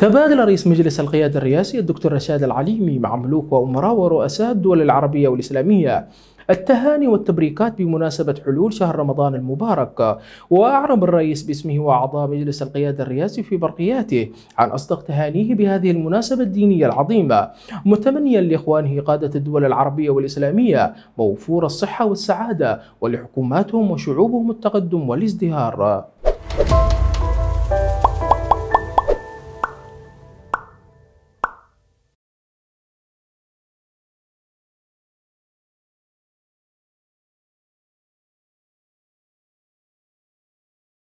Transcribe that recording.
تبادل رئيس مجلس القيادة الرئاسي الدكتور رشاد العليمي مع ملوك وأمراء ورؤساء الدول العربية والإسلامية التهاني والتبريكات بمناسبة حلول شهر رمضان المبارك وأعرب الرئيس باسمه وأعضاء مجلس القيادة الرئاسي في برقياته عن أصدق تهانيه بهذه المناسبة الدينية العظيمة متمنيا لإخوانه قادة الدول العربية والإسلامية موفور الصحة والسعادة ولحكوماتهم وشعوبهم التقدم والازدهار